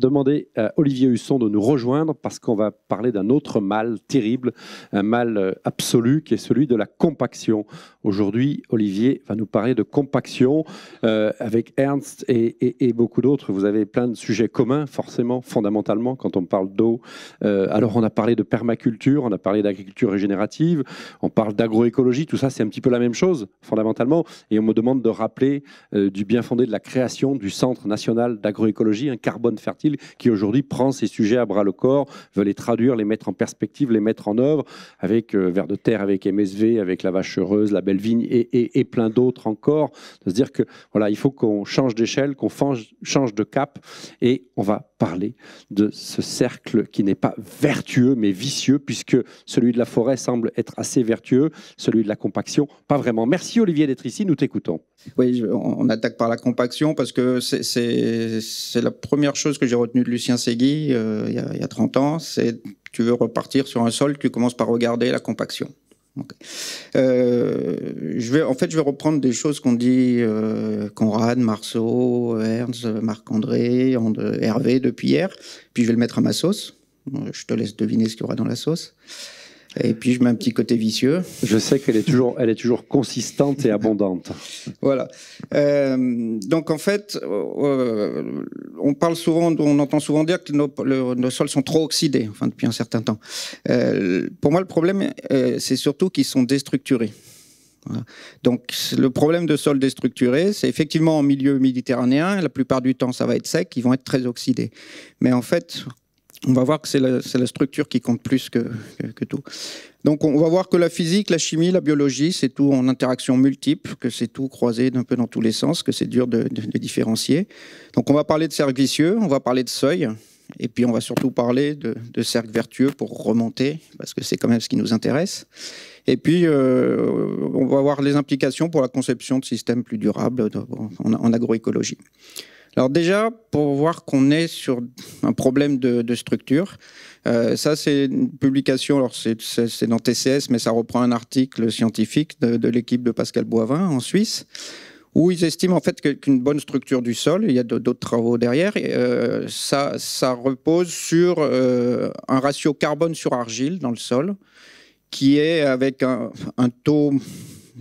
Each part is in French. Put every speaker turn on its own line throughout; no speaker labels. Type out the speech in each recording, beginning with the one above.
demander à Olivier Husson de nous rejoindre parce qu'on va parler d'un autre mal terrible, un mal euh, absolu qui est celui de la compaction. Aujourd'hui, Olivier va nous parler de compaction euh, avec Ernst et, beaucoup d'autres. Vous avez plein de sujets communs, forcément, fondamentalement, quand on parle d'eau. Euh, alors, on a parlé de permaculture, on a parlé d'agriculture régénérative, on parle d'agroécologie, tout ça, c'est un petit peu la même chose, fondamentalement. Et on me demande de rappeler du bien fondé de la création du Centre national d'agroécologie, un carbone fertile qui aujourd'hui prend ces sujets à bras le corps, veut les traduire, les mettre en perspective, les mettre en œuvre, avec euh, Vers de terre, avec MSV, avec La Vache Heureuse, La Belle Vigne et, plein d'autres encore. De se dire que voilà, il faut qu'on change d'échelle, qu'on change de cap, et on va parler de ce cercle qui n'est pas vertueux mais vicieux, puisque celui de la forêt semble être assez vertueux, celui de la compaction pas vraiment. Merci Olivier d'être ici, nous t'écoutons. Oui,
on attaque par la compaction parce que c'est la première chose que j'ai retenue de Lucien Segui euh, il, y a, 30 ans. C'est tu veux repartir sur un sol, tu commences par regarder la compaction. Euh, je vais, en fait, je vais reprendre des choses qu'on dit euh, Conrad, Marceau, Ernst, Marc-André, Hervé depuis hier. Puis je vais le mettre à ma sauce. Je te laisse deviner ce qu'il y aura dans la sauce. Et puis je mets un
petit côté vicieux. Je sais qu'elle est toujours, elle est toujours consistante et abondante.
voilà. Euh, donc en fait, euh, euh, on parle souvent, on entend souvent dire que nos, sols sont trop oxydés, depuis un certain temps. pour moi, le problème, c'est surtout qu'ils sont déstructurés. Donc le problème de sol déstructuré, c'est effectivement en milieu méditerranéen, la plupart du temps ça va être sec, ils vont être très oxydés. Mais en fait, on va voir que c'est la, structure qui compte plus que, tout. Donc on va voir que la physique, la chimie, la biologie, c'est tout en interaction multiple, que c'est tout croisé d'un peu dans tous les sens, que c'est dur de, différencier. Donc on va parler de cercle vicieux, on va parler de seuil, et puis on va surtout parler de, de cercle vertueux pour remonter, parce que c'est quand même ce qui nous intéresse. Et puis euh, on va voir les implications pour la conception de systèmes plus durables en agroécologie. Alors déjà, pour voir qu'on est sur un problème de, structure, euh, ça c'est une publication, alors c'est dans TCS, mais ça reprend un article scientifique de, l'équipe de Pascal Boivin en Suisse, où ils estiment en fait qu'une bonne structure du sol, il y a d'autres travaux derrière, euh, ça, repose sur euh, un ratio carbone sur argile dans le sol, qui est avec un taux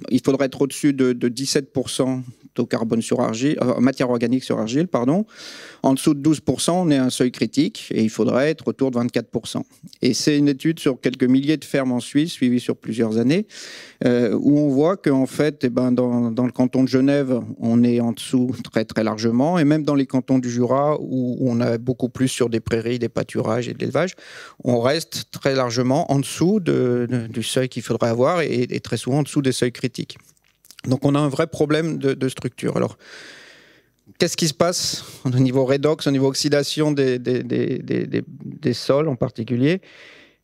il faudrait être au-dessus de, 17% de carbone sur argile, euh, matière organique sur argile, pardon. En dessous de 12%, on est à un seuil critique et il faudrait être autour de 24%. Et c'est une étude sur quelques milliers de fermes en Suisse, suivie sur plusieurs années, euh, où on voit qu'en fait, eh ben, dans, le canton de Genève, on est en dessous très très largement, et même dans les cantons du Jura, où on a beaucoup plus sur des prairies, des pâturages et de l'élevage, on reste très largement en dessous du seuil qu'il faudrait avoir et, et très souvent en dessous des seuils critiques donc on a un vrai problème de, structure. Alors, qu'est-ce qui se passe au niveau redox, au niveau oxydation des, des, sols en particulier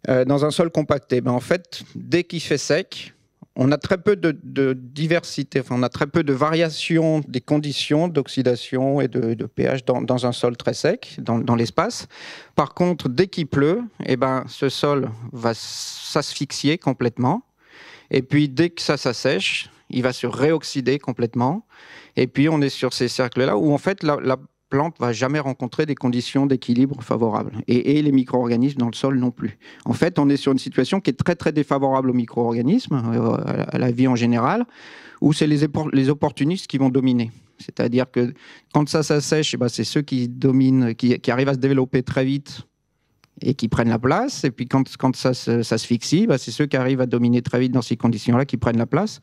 euh, dans un sol compacté ben En fait, dès qu'il fait sec, on a très peu de, diversité, enfin, on a très peu de variation des conditions d'oxydation et de, pH dans, un sol très sec, dans, l'espace. Par contre, dès qu'il pleut, et eh ben, ce sol va s'asphyxier complètement. Et puis dès que ça s'assèche, il va se réoxyder complètement. Et puis on est sur ces cercles-là où en fait la, la plante va jamais rencontrer des conditions d'équilibre favorables. Et, les micro-organismes dans le sol non plus. En fait, on est sur une situation qui est très très défavorable aux micro-organismes, euh, à la vie en général, où c'est les, les opportunistes qui vont dominer. C'est-à-dire que quand ça s'assèche, eh ben, c'est ceux qui dominent, qui arrivent à se développer très vite et qui prennent la place. Et puis quand, quand ça, ça, se fixe, bah, c'est ceux qui arrivent à dominer très vite dans ces conditions-là qui prennent la place.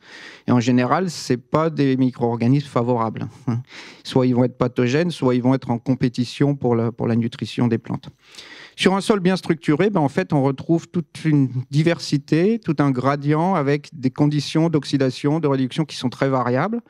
Et en général, c'est pas des micro-organismes favorables. Soit ils vont être pathogènes, soit ils vont être en compétition pour la, pour la nutrition des plantes. Sur un sol bien structuré, ben, en fait, on retrouve toute une diversité, tout un gradient avec des conditions d'oxydation, de réduction qui sont très variables.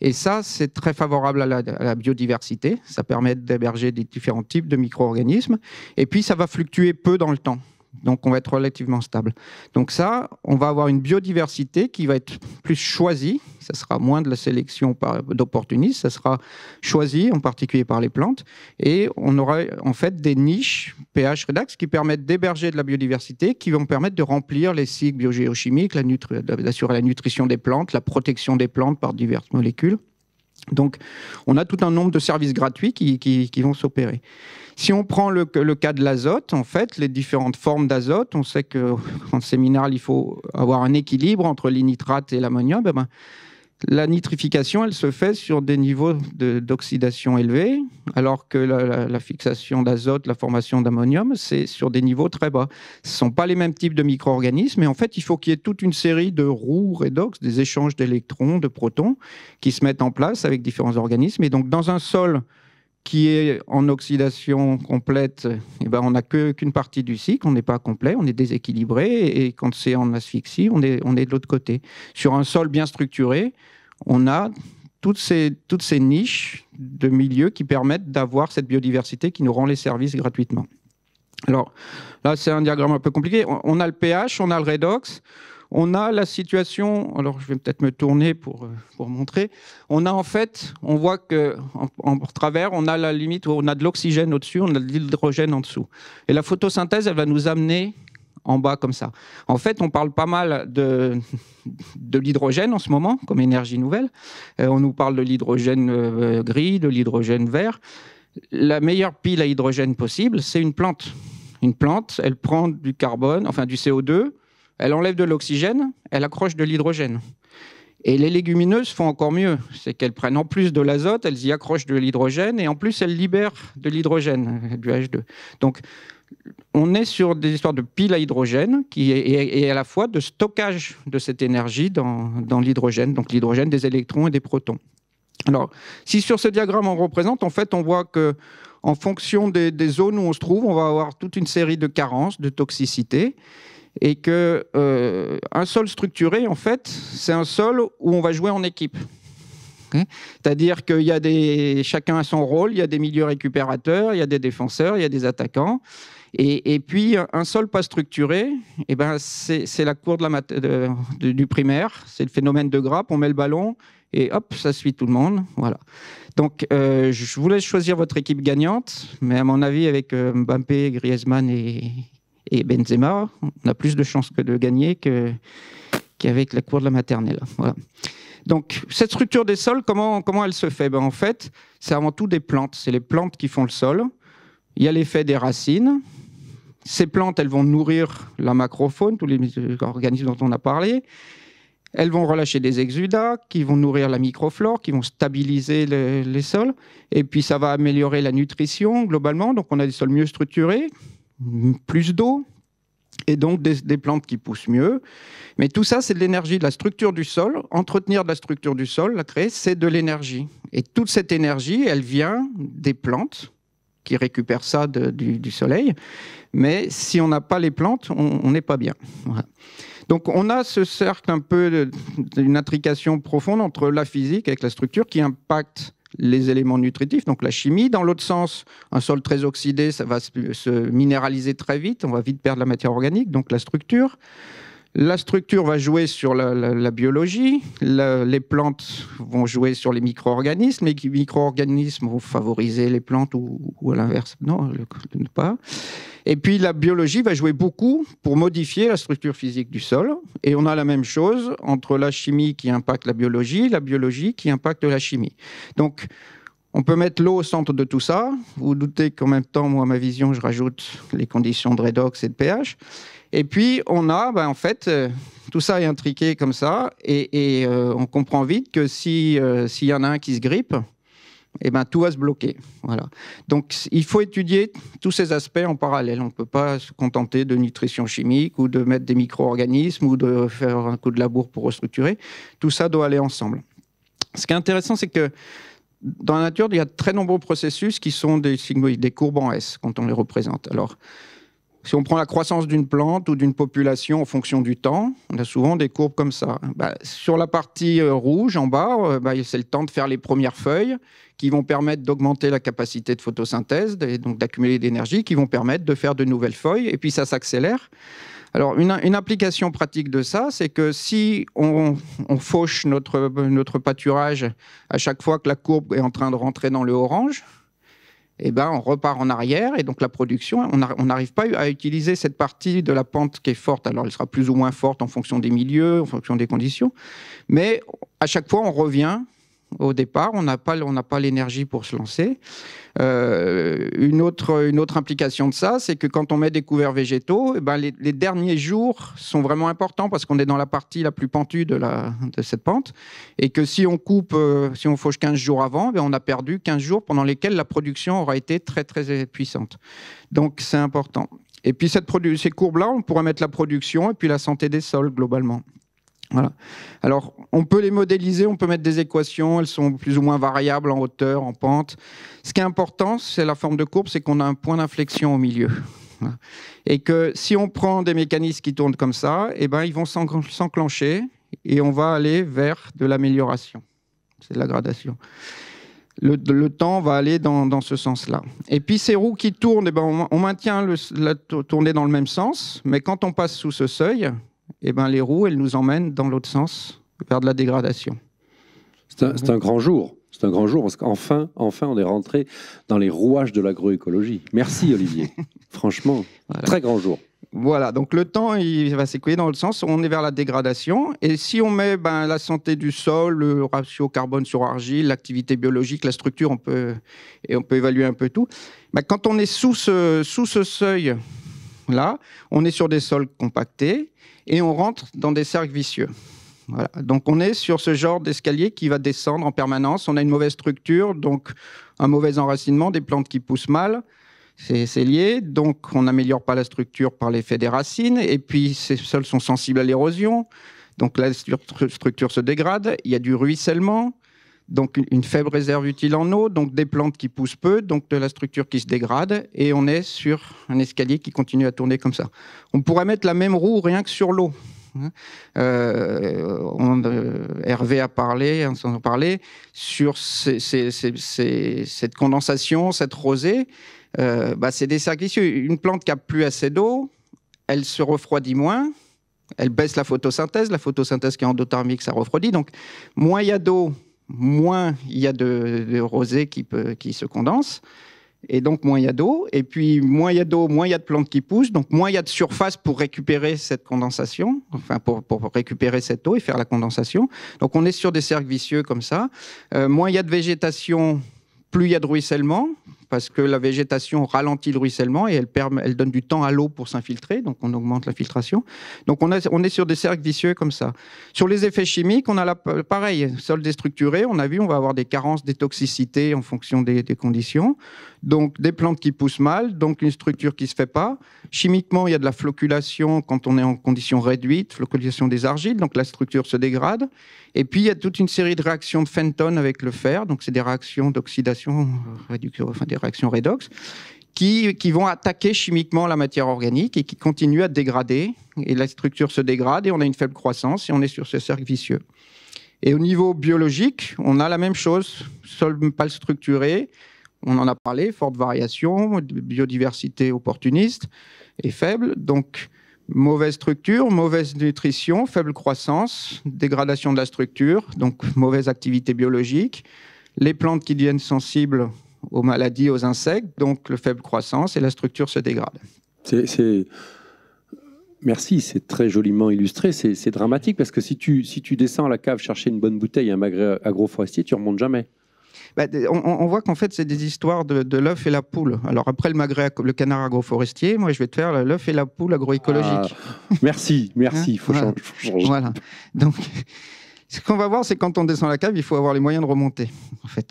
Et ça, c'est très favorable à la, biodiversité. Ça permet d'héberger des différents types de micro-organismes. Et puis, ça va fluctuer peu dans le temps. Donc on va être relativement stable. Donc ça, on va avoir une biodiversité qui va être plus choisie. Ça sera moins de la sélection d'opportunistes, ça sera choisi en particulier par les plantes. Et on aura en fait des niches pH Redax qui permettent d'héberger de la biodiversité, qui vont permettre de remplir les cycles biogéochimiques, d'assurer la nutrition des plantes, la protection des plantes par diverses molécules. Donc, on a tout un nombre de services gratuits qui, vont s'opérer. Si on prend le, cas de l'azote, en fait, les différentes formes d'azote, on sait qu'en séminaire il faut avoir un équilibre entre les nitrates et l'ammonium. Eh ben, la nitrification, elle se fait sur des niveaux d'oxydation élevés, alors que la, fixation d'azote, la formation d'ammonium, c'est sur des niveaux très bas. Ce ne sont pas les mêmes types de micro-organismes, mais en fait, il faut qu'il y ait toute une série de roues redox, des échanges d'électrons, de protons, qui se mettent en place avec différents organismes. Et donc, dans un sol qui est en oxydation complète, eh ben, on n'a qu'une partie du cycle, on n'est pas complet, on est déséquilibré, et quand c'est en asphyxie, on est, on est de l'autre côté. Sur un sol bien structuré, on a toutes ces, toutes ces niches de milieux qui permettent d'avoir cette biodiversité qui nous rend les services gratuitement. Alors là, c'est un diagramme un peu compliqué. On a le pH, on a le redox, on a la situation, alors je vais peut-être me tourner pour, euh, montrer, on a en fait, on voit que en, travers, on a la limite où on a de l'oxygène au-dessus, on a de l'hydrogène en dessous. Et la photosynthèse, elle va nous amener en bas comme ça. En fait, on parle pas mal de, l'hydrogène en ce moment comme énergie nouvelle. Euh, on nous parle de l'hydrogène euh, gris, de l'hydrogène vert. La meilleure pile à hydrogène possible, c'est une plante. Une plante, elle prend du carbone, enfin du CO2, elle enlève de l'oxygène, elle accroche de l'hydrogène. Et les légumineuses font encore mieux, c'est qu'elles prennent en plus de l'azote, elles y accrochent de l'hydrogène et en plus elles libèrent de l'hydrogène, du H2. Donc on est sur des histoires de piles à hydrogène qui est, et, à la fois de stockage de cette énergie dans, l'hydrogène, donc l'hydrogène des électrons et des protons. Alors, si sur ce diagramme on représente, en fait, on voit que en fonction des, des zones où on se trouve, on va avoir toute une série de carences, de toxicités, et que euh, un sol structuré, en fait, c'est un sol où on va jouer en équipe. Hein? C'est-à-dire qu'il y a des, chacun a son rôle, il y a des milieux récupérateurs, il y a des défenseurs, il y a des attaquants. Et, puis un sol pas structuré, et eh ben c'est la cour de la du primaire, c'est le phénomène de grappe. On met le ballon et hop, ça suit tout le monde. Voilà. Donc euh, je vous laisse choisir votre équipe gagnante, mais à mon avis avec euh, Mbappé, Griezmann et, et Benzema, on a plus de chances de gagner qu'avec la cour de la maternelle. Voilà. Donc, cette structure des sols, comment, elle se fait ben, En fait, c'est avant tout des plantes. C'est les plantes qui font le sol. Il y a l'effet des racines. Ces plantes, elles vont nourrir la macrofaune, tous les organismes dont on a parlé. Elles vont relâcher des exudats qui vont nourrir la microflore, qui vont stabiliser les sols. Et puis, ça va améliorer la nutrition globalement. Donc, on a des sols mieux structurés plus d'eau et donc des, plantes qui poussent mieux. Mais tout ça, c'est de l'énergie, de la structure du sol. Entretenir de la structure du sol, la créer, c'est de l'énergie. Et toute cette énergie, elle vient des plantes qui récupèrent ça du, soleil. Mais si on n'a pas les plantes, on n'est pas bien. Donc on a ce cercle un peu d'une intrication profonde entre la physique et la structure qui impacte les éléments nutritifs, donc la chimie. Dans l'autre sens, un sol très oxydé, ça va se, minéraliser très vite, on va vite perdre la matière organique, donc la structure. La structure va jouer sur la, biologie, les plantes vont jouer sur les micro-organismes, les micro-organismes vont favoriser les plantes ou, à l'inverse, non, ne pas. Et puis la biologie va jouer beaucoup pour modifier la structure physique du sol. Et on a la même chose entre la chimie qui impacte la biologie, la biologie qui impacte la chimie. Donc on peut mettre l'eau au centre de tout ça. Vous doutez qu'en même temps, moi, à ma vision, je rajoute les conditions de redox et de pH. Et puis, on a, ben, en fait, euh, tout ça est intriqué comme ça. Et, euh, on comprend vite que euh, s'il y en a un qui se grippe, eh ben, tout va se bloquer. Voilà. Donc, il faut étudier tous ces aspects en parallèle. On ne peut pas se contenter de nutrition chimique ou de mettre des micro-organismes ou de faire un coup de labour pour restructurer. Tout ça doit aller ensemble. Ce qui est intéressant, c'est que dans la nature, il y a très nombreux processus qui sont des courbes en S quand on les représente. Alors, si on prend la croissance d'une plante ou d'une population en fonction du temps, on a souvent des courbes comme ça. Bah, sur la partie euh, rouge en bas, euh, bah, c'est le temps de faire les premières feuilles qui vont permettre d'augmenter la capacité de photosynthèse et donc d'accumuler d'énergie, qui vont permettre de faire de nouvelles feuilles. Et puis ça s'accélère. Alors, une, application pratique de ça, c'est que si on, fauche notre, notre pâturage à chaque fois que la courbe est en train de rentrer dans le orange, et eh ben, on repart en arrière et donc la production, on n'arrive pas à utiliser cette partie de la pente qui est forte. Alors elle sera plus ou moins forte en fonction des milieux, en fonction des conditions, mais à chaque fois on revient au départ, on n'a pas, pas l'énergie pour se lancer. Euh, une, autre, une autre implication de ça, c'est que quand on met des couverts végétaux, eh ben, les, derniers jours sont vraiment importants parce qu'on est dans la partie la plus pentue de, la, de cette pente. Et que si on coupe, euh, si on fauche 15 jours avant, ben, on a perdu 15 jours pendant lesquels la production aura été très très puissante. Donc c'est important. Et puis cette ces courbes-là, on pourrait mettre la production et puis la santé des sols globalement. Alors, on peut les modéliser, on peut mettre des équations, elles sont plus ou moins variables en hauteur, en pente. Ce qui est important, c'est la forme de courbe, c'est qu'on a un point d'inflexion au milieu. Et que si on prend des mécanismes qui tournent comme ça, eh ben, ils vont s'enclencher et on va aller vers de l'amélioration. C'est de la gradation. Le, temps va aller dans, ce sens-là. Et puis ces roues qui tournent, eh ben, on, maintient la tournée dans le même sens, mais quand on passe sous ce seuil, eh ben, les roues, elles nous emmènent dans l'autre sens, vers de la dégradation.
C'est un, grand jour. C'est un grand jour parce qu'enfin, enfin, on est rentré dans les rouages de l'agroécologie. Merci Olivier. Franchement, très grand jour. Voilà, donc le temps, il va s'écouler dans le sens on est vers la
dégradation. Et si on met ben, la santé du sol, le ratio carbone sur argile, l'activité biologique, la structure, on peut, et on peut évaluer un peu tout. Ben, quand on est sous sous ce seuil-là, on est sur des sols compactés et on rentre dans des cercles vicieux. Donc on est sur ce genre d'escalier qui va descendre en permanence. On a une mauvaise structure, donc un mauvais enracinement, des plantes qui poussent mal. C'est lié, donc on n'améliore pas la structure par l'effet des racines, et puis ces sols sont sensibles à l'érosion, donc la structure se dégrade, il y a du ruissellement, donc une faible réserve utile en eau, donc des plantes qui poussent peu, donc de la structure qui se dégrade, et on est sur un escalier qui continue à tourner comme ça. On pourrait mettre la même roue rien que sur l'eau. Hein. Euh, on, euh, Hervé a parlé, on a parlé, sur cette condensation, cette rosée. Euh, bah, c'est des cercles issus. Une plante qui a plus assez d'eau, elle se refroidit moins, elle baisse la photosynthèse. La photosynthèse qui est endothermique, ça refroidit. Donc, moins il y a d'eau, moins il y a de, rosée qui, se condense. Et donc, moins il y a d'eau. Et puis, moins il y a d'eau, moins il y a de plantes qui poussent. Donc, moins il y a de surface pour récupérer cette condensation, enfin, pour, récupérer cette eau et faire la condensation. Donc, on est sur des cercles vicieux comme ça. Euh, moins il y a de végétation, plus il y a de ruissellement parce que la végétation ralentit le ruissellement et elle, donne du temps à l'eau pour s'infiltrer, donc on augmente la filtration. Donc on, est sur des cercles vicieux comme ça. Sur les effets chimiques, on a la, pareil, sol déstructuré, on a vu, on va avoir des carences, des toxicités en fonction des conditions. Donc des plantes qui poussent mal, donc une structure qui ne se fait pas. Chimiquement, il y a de la floculation quand on est en conditions réduites, floculation des argiles, donc la structure se dégrade. Et puis il y a toute une série de réactions de Fenton avec le fer, donc c'est des réactions d'oxydation, euh, enfin des réactions redox. Qui, vont attaquer chimiquement la matière organique et qui continuent à dégrader. Et la structure se dégrade et on a une faible croissance et on est sur ce cercle vicieux. Et au niveau biologique, on a la même chose, sol pas structuré, on en a parlé, forte variation, biodiversité opportuniste et faible. Donc, mauvaise structure, mauvaise nutrition, faible croissance, dégradation de la structure, donc mauvaise activité biologique. Les plantes qui deviennent sensibles aux maladies, aux insectes, donc le faible croissance et la structure se dégrade.
C'est. Merci, c'est très joliment illustré. C'est dramatique parce que si tu, si tu descends à la cave chercher une bonne bouteille, un magret agroforestier, tu remontes jamais.
Bah, on, voit qu'en fait, c'est des histoires de, l'œuf et la poule. Alors après, le, magret, le canard agroforestier, moi, je vais te faire l'œuf et la poule agroécologique. Ah. merci, merci, hein faut changer. Donc, ce qu'on va voir, c'est quand on descend la cave, il faut avoir les moyens de remonter, en fait.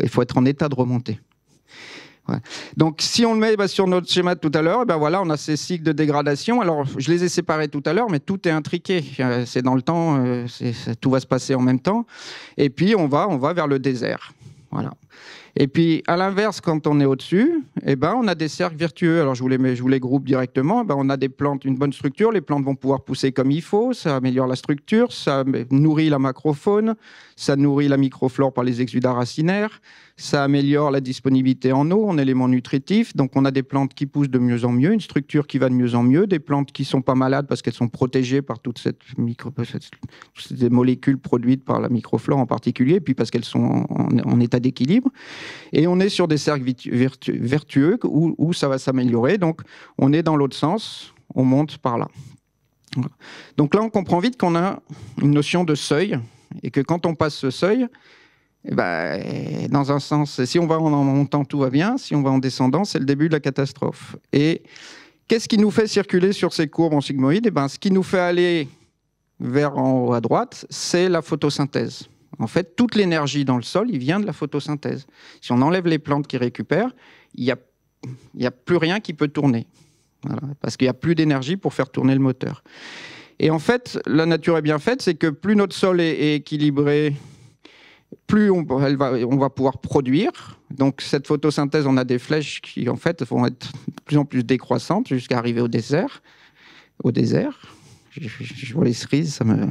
il faut être en état de remonter. Donc, si on le met bah, sur notre schéma tout à l'heure, eh ben voilà, on a ces cycles de dégradation. Alors, je les ai séparés tout à l'heure, mais tout est intriqué. Euh, c'est dans le temps, euh, tout va se passer en même temps. Et puis, on va, on va vers le désert. Voilà. Et puis, à l'inverse, quand on est au-dessus, eh ben, on a des cercles vertueux. Alors, je vous les, je vous groupe directement. Eh ben, on a des plantes, une bonne structure. Les plantes vont pouvoir pousser comme il faut. Ça améliore la structure. Ça nourrit la macrofaune. Ça nourrit la microflore par les exudats racinaires. Ça améliore la disponibilité en eau, en éléments nutritifs. Donc, on a des plantes qui poussent de mieux en mieux, une structure qui va de mieux en mieux, des plantes qui sont pas malades parce qu'elles sont protégées par toutes ces molécules produites par la microflore en particulier, et puis parce qu'elles sont en état d'équilibre. Et on est sur des cercles vertueux où, ça va s'améliorer. Donc on est dans l'autre sens, on monte par là. Donc là, on comprend vite qu'on a une notion de seuil et que quand on passe ce seuil, eh ben, dans un sens, si on va en montant, tout va bien. Si on va en descendant, c'est le début de la catastrophe. Et qu'est-ce qui nous fait circuler sur ces courbes en sigmoïde et eh ben, Ce qui nous fait aller vers en haut à droite, c'est la photosynthèse. En fait, toute l'énergie dans le sol, il vient de la photosynthèse. Si on enlève les plantes qui récupèrent, il n'y a, y a plus rien qui peut tourner. parce qu'il n'y a plus d'énergie pour faire tourner le moteur. Et en fait, la nature est bien faite, c'est que plus notre sol est, équilibré, plus on, va, pouvoir produire. Donc cette photosynthèse, on a des flèches qui en fait vont être de plus en plus décroissantes jusqu'à arriver au désert. Au désert, je, je vois les cerises, ça me.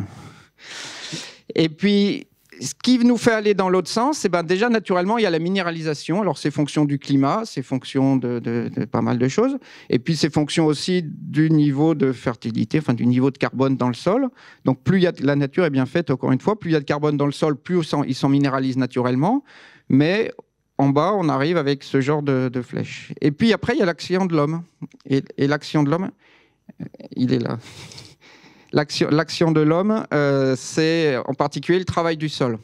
Et puis ce qui nous fait aller dans l'autre sens, c'est eh ben déjà naturellement il y a la minéralisation. Alors c'est fonction du climat, c'est fonction de, pas mal de choses, et puis c'est fonction aussi du niveau de fertilité, enfin du niveau de carbone dans le sol. Donc plus la nature est bien faite, encore une fois, plus il y a de carbone dans le sol, plus il s'en minéralise naturellement. Mais en bas, on arrive avec ce genre de, flèche. Et puis après, il y a l'action de l'homme. et l'action de l'homme, il est là. L'action de l'homme, euh, c'est en particulier le travail du sol.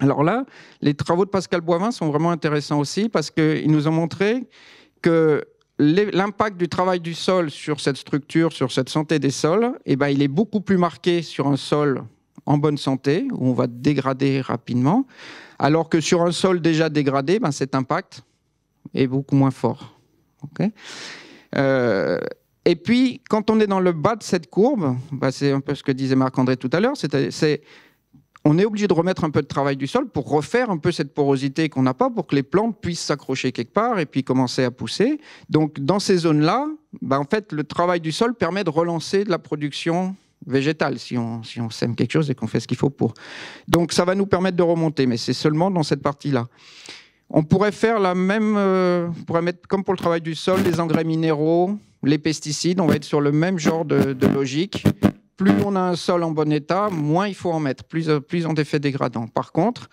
Alors là, les travaux de Pascal Boivin sont vraiment intéressants aussi parce qu'ils nous ont montré que l'impact du travail du sol sur cette structure, sur cette santé des sols, eh ben, il est beaucoup plus marqué sur un sol en bonne santé, où on va dégrader rapidement, alors que sur un sol déjà dégradé, ben, cet impact est beaucoup moins fort. OK euh, et puis, quand on est dans le bas de cette courbe, bah, c'est un peu ce que disait Marc-André tout à l'heure, c'est on est obligé de remettre un peu de travail du sol pour refaire un peu cette porosité qu'on n'a pas pour que les plantes puissent s'accrocher quelque part et puis commencer à pousser. Donc, dans ces zones-là, bah, en fait, le travail du sol permet de relancer de la production végétale si on, si on sème quelque chose et qu'on fait ce qu'il faut pour. Donc, ça va nous permettre de remonter, mais c'est seulement dans cette partie-là. On pourrait faire la même, euh, on pourrait mettre comme pour le travail du sol, des engrais minéraux, les pesticides, on va être sur le même genre de, logique. Plus on a un sol en bon état, moins il faut en mettre, plus, plus on effet dégradant. Par contre,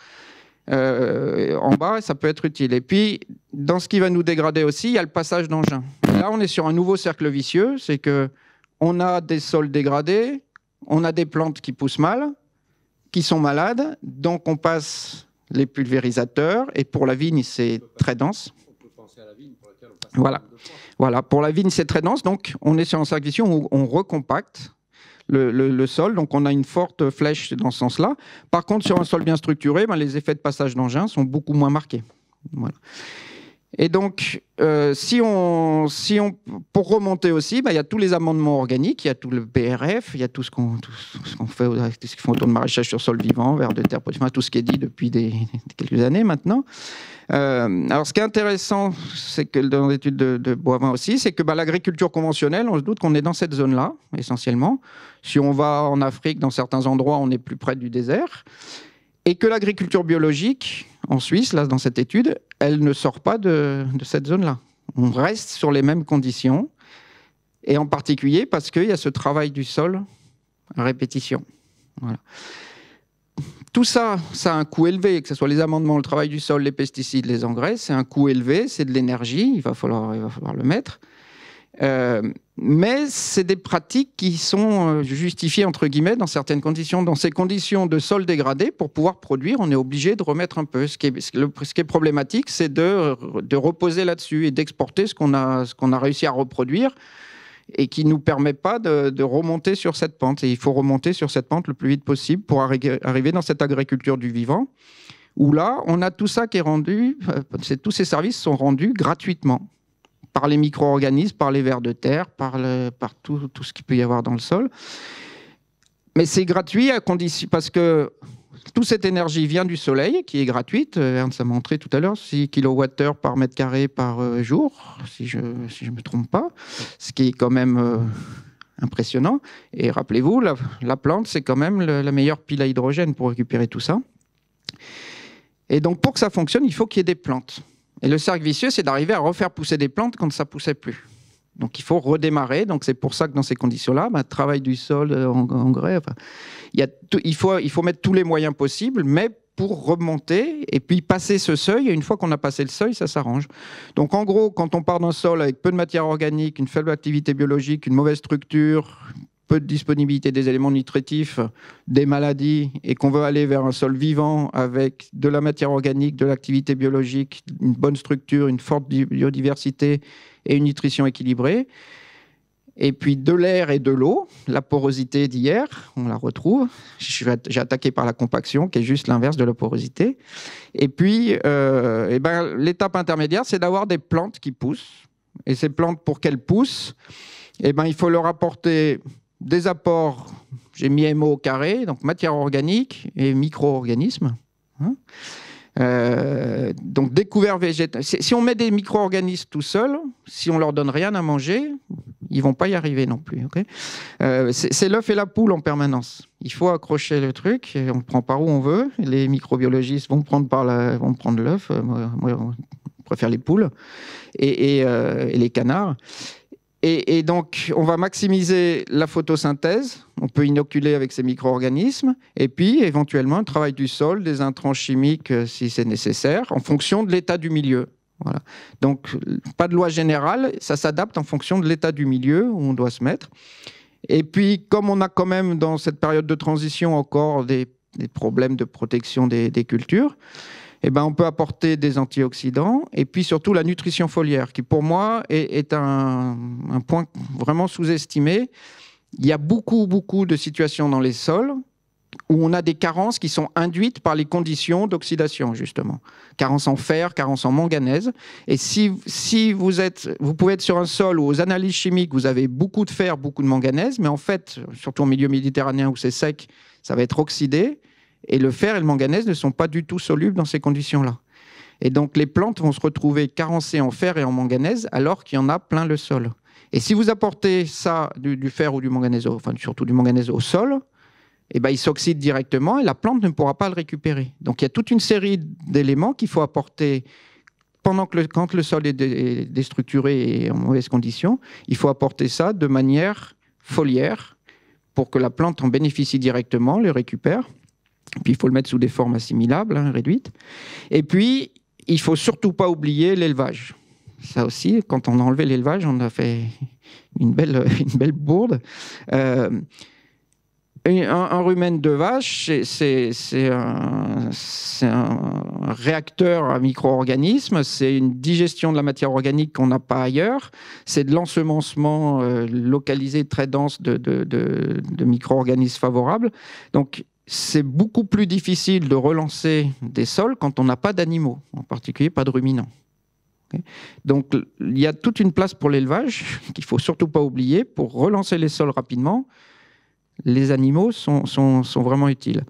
euh, en bas, ça peut être utile. Et puis, dans ce qui va nous dégrader aussi, il y a le passage d'engins. Là, on est sur un nouveau cercle vicieux, c'est que on a des sols dégradés, on a des plantes qui poussent mal, qui sont malades, donc on passe les pulvérisateurs, et pour la vigne, c'est très dense. On peut penser à la vigne. Voilà. voilà. Pour la vigne, c'est très dense. Donc, on est sur un cercle où on recompacte le, sol. Donc, on a une forte flèche dans ce sens-là. Par contre, sur un sol bien structuré, ben, les effets de passage d'engin sont beaucoup moins marqués. Voilà. Et donc, euh, si on, si on, pour remonter aussi, bah, il y a tous les amendements organiques, il y a tout le BRF, il y a tout ce qu'on qu'on fait, ce font autour de maraîchage sur sol vivant, vers de terre, tout ce qui est dit depuis des, quelques années maintenant. Euh, alors, ce qui est intéressant, c'est que dans l'étude de, de, Boivin aussi, c'est que bah, l'agriculture conventionnelle, on se doute qu'on est dans cette zone-là, essentiellement. Si on va en Afrique, dans certains endroits, on est plus près du désert et que l'agriculture biologique, en Suisse, là, dans cette étude, elle ne sort pas de, cette zone-là. On reste sur les mêmes conditions, et en particulier parce qu'il y a ce travail du sol répétition. Tout ça, ça a un coût élevé, que ce soit les amendements, le travail du sol, les pesticides, les engrais, c'est un coût élevé, c'est de l'énergie, il, il, va falloir le mettre. Euh, mais c'est des pratiques qui sont euh, justifiées, entre guillemets, dans certaines conditions. Dans ces conditions de sol dégradé, pour pouvoir produire, on est obligé de remettre un peu. Ce qui est, qui est problématique, c'est de, de, reposer là-dessus et d'exporter ce qu'on a, qu'on a, réussi à reproduire et qui ne nous permet pas de, remonter sur cette pente. Et il faut remonter sur cette pente le plus vite possible pour arriver dans cette agriculture du vivant, où là, on a tout ça qui est rendu, euh, tous ces services sont rendus gratuitement par les micro-organismes, par les vers de terre, par, tout, ce qu'il peut y avoir dans le sol. Mais c'est gratuit à condition, parce que toute cette énergie vient du soleil, qui est gratuite. Euh, Ernst a montré tout à l'heure 6 kWh par mètre carré par euh, jour, si je ne me trompe pas, ce qui est quand même euh, impressionnant. Et rappelez-vous, la, plante, c'est quand même la meilleure pile à hydrogène pour récupérer tout ça. Et donc, pour que ça fonctionne, il faut qu'il y ait des plantes. Et le cercle vicieux, c'est d'arriver à refaire pousser des plantes quand ça poussait plus. Donc il faut redémarrer. Donc c'est pour ça que dans ces conditions-là, bah, travail du sol, euh, en, grève, il, faut, il faut mettre tous les moyens possibles, mais pour remonter et puis passer ce seuil. Et une fois qu'on a passé le seuil, ça s'arrange. Donc en gros, quand on part d'un sol avec peu de matière organique, une faible activité biologique, une mauvaise structure, peu de disponibilité des éléments nutritifs, des maladies, et qu'on veut aller vers un sol vivant avec de la matière organique, de l'activité biologique, une bonne structure, une forte biodiversité et une nutrition équilibrée. Et puis de l'air et de l'eau, la porosité d'hier, on la retrouve. J'ai attaqué par la compaction, qui est juste l'inverse de la porosité. Et puis, euh, ben, l'étape intermédiaire, c'est d'avoir des plantes qui poussent. Et ces plantes, pour qu'elles poussent, ben, il faut leur apporter des apports, j'ai mis MO au carré, donc matière organique et micro-organismes. Hein. Euh, donc découvert végétal. Si on met des micro-organismes tout seuls, si on leur donne rien à manger, ils vont pas y arriver non plus. Euh, c'est l'œuf et la poule en permanence. Il faut accrocher le truc. Et on prend par où on veut. Les microbiologistes vont prendre par la, vont prendre l'œuf. Euh, moi, je préfère les poules et les canards. Et, donc, on va maximiser la photosynthèse. On peut inoculer avec ces micro-organismes. Et puis, éventuellement, le travail du sol, des intrants chimiques, euh, si c'est nécessaire, en fonction de l'état du milieu. Voilà. Donc, pas de loi générale. Ça s'adapte en fonction de l'état du milieu où on doit se mettre. Et puis, comme on a quand même, dans cette période de transition, encore des, problèmes de protection des cultures, eh ben, on peut apporter des antioxydants et puis surtout la nutrition foliaire, qui pour moi est, un, point vraiment sous-estimé. Il y a beaucoup, beaucoup de situations dans les sols où on a des carences qui sont induites par les conditions d'oxydation, justement. Carence en fer, carence en manganèse. Et si, si vous, êtes, vous pouvez être sur un sol où, aux analyses chimiques, vous avez beaucoup de fer, beaucoup de manganèse, mais en fait, surtout en milieu méditerranéen où c'est sec, ça va être oxydé. Et le fer et le manganèse ne sont pas du tout solubles dans ces conditions-là. Et donc les plantes vont se retrouver carencées en fer et en manganèse alors qu'il y en a plein le sol. Et si vous apportez ça, du, fer ou du manganèse, enfin surtout du manganèse au sol, eh ben, il s'oxyde directement et la plante ne pourra pas le récupérer. Donc il y a toute une série d'éléments qu'il faut apporter pendant que le, quand le sol est, déstructuré et en mauvaise condition. il faut apporter ça de manière foliaire pour que la plante en bénéficie directement, le récupère. Puis il faut le mettre sous des formes assimilables, hein, réduites. Et puis, il faut surtout pas oublier l'élevage. Ça aussi, quand on a enlevé l'élevage, on a fait une belle, une belle bourde. Euh, un, un, rumen de vache, c'est un, un, réacteur à micro-organismes, c'est une digestion de la matière organique qu'on n'a pas ailleurs, c'est de l'ensemencement euh, localisé très dense de, de, de micro-organismes favorables. Donc c'est beaucoup plus difficile de relancer des sols quand on n'a pas d'animaux, en particulier pas de ruminants. Donc il y a toute une place pour l'élevage qu'il faut surtout pas oublier pour relancer les sols rapidement les animaux sont, vraiment utiles.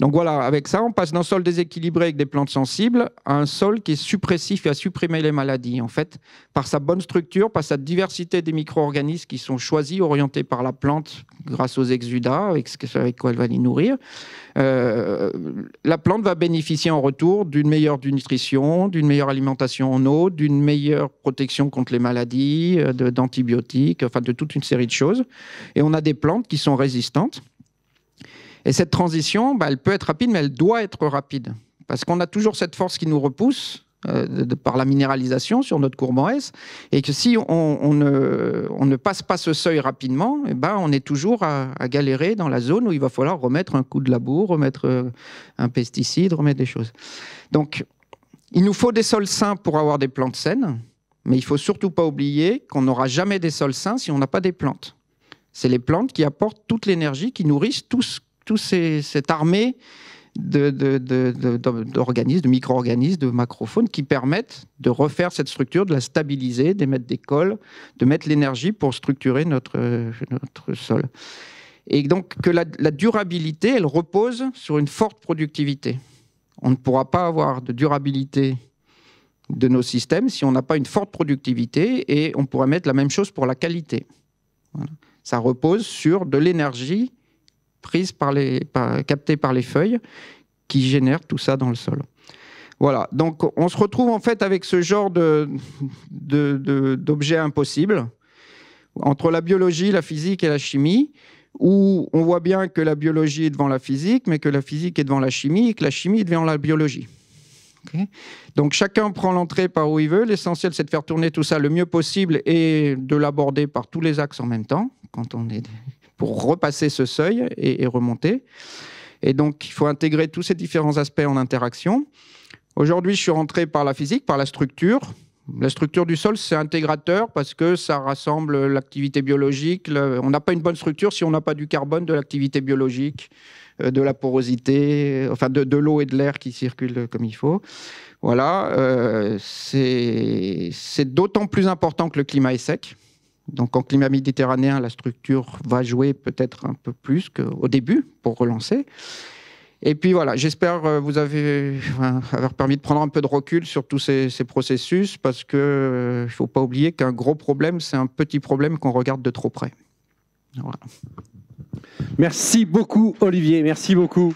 Donc voilà, avec ça, on passe d'un sol déséquilibré avec des plantes sensibles à un sol qui est suppressif et à supprimer les maladies, en fait, par sa bonne structure, par sa diversité des micro-organismes qui sont choisis, orientés par la plante grâce aux exudats, avec, ce, avec quoi elle va les nourrir. Euh, la plante va bénéficier en retour d'une meilleure nutrition, d'une meilleure alimentation en eau, d'une meilleure protection contre les maladies, euh, d'antibiotiques, enfin de toute une série de choses. Et on a des plantes qui sont résistantes et cette transition, bah, elle peut être rapide, mais elle doit être rapide. Parce qu'on a toujours cette force qui nous repousse euh, de, par la minéralisation sur notre courbe en S. Et que si on, on, ne, passe pas ce seuil rapidement, et eh ben, on est toujours à, galérer dans la zone où il va falloir remettre un coup de labour, remettre euh, un pesticide, remettre des choses. Donc, il nous faut des sols sains pour avoir des plantes saines. Mais il faut surtout pas oublier qu'on n'aura jamais des sols sains si on n'a pas des plantes. C'est les plantes qui apportent toute l'énergie, qui nourrissent toute tout cette armée d'organismes, de, micro-organismes, de, de, qui permettent de refaire cette structure, de la stabiliser, d'émettre des cols, de mettre l'énergie pour structurer notre, sol. Et donc que la, la, durabilité, elle repose sur une forte productivité. On ne pourra pas avoir de durabilité de nos systèmes si on n'a pas une forte productivité et on pourrait mettre la même chose pour la qualité. Voilà. Ça repose sur de l'énergie prise par les, captée par les feuilles qui génère tout ça dans le sol. Voilà, donc on se retrouve en fait avec ce genre de, d'objets impossibles entre la biologie, la physique et la chimie, où on voit bien que la biologie est devant la physique, mais que la physique est devant la chimie et que la chimie est devant la biologie. Donc chacun prend l'entrée par où il veut. L'essentiel, c'est de faire tourner tout ça le mieux possible et de l'aborder par tous les axes en même temps quand on est pour repasser ce seuil et, remonter. Et donc, il faut intégrer tous ces différents aspects en interaction. Aujourd'hui, je suis rentré par la physique, par la structure. La structure du sol, c'est intégrateur parce que ça rassemble l'activité biologique. On n'a pas une bonne structure si on n'a pas du carbone, de l'activité biologique, euh, de la porosité, euh, enfin de, l'eau et de l'air qui circulent comme il faut. Voilà, euh, c'est d'autant plus important que le climat est sec. Donc en climat méditerranéen, la structure va jouer peut-être un peu plus qu'au début pour relancer. Et puis voilà, j'espère euh, vous avez, avoir permis de prendre un peu de recul sur tous ces, processus parce qu'il ne euh, faut pas oublier qu'un gros problème, c'est un petit problème qu'on regarde de trop près.
Merci beaucoup
Olivier, merci beaucoup.